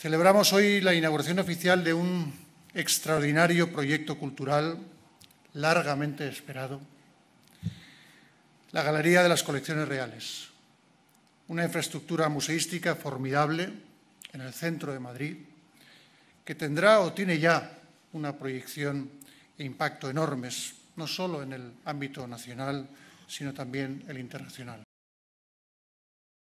Celebramos hoy la inauguración oficial de un extraordinario proyecto cultural largamente esperado, la Galería de las Colecciones Reales, una infraestructura museística formidable en el centro de Madrid, que tendrá o tiene ya una proyección e impacto enormes, no solo en el ámbito nacional, sino también el internacional.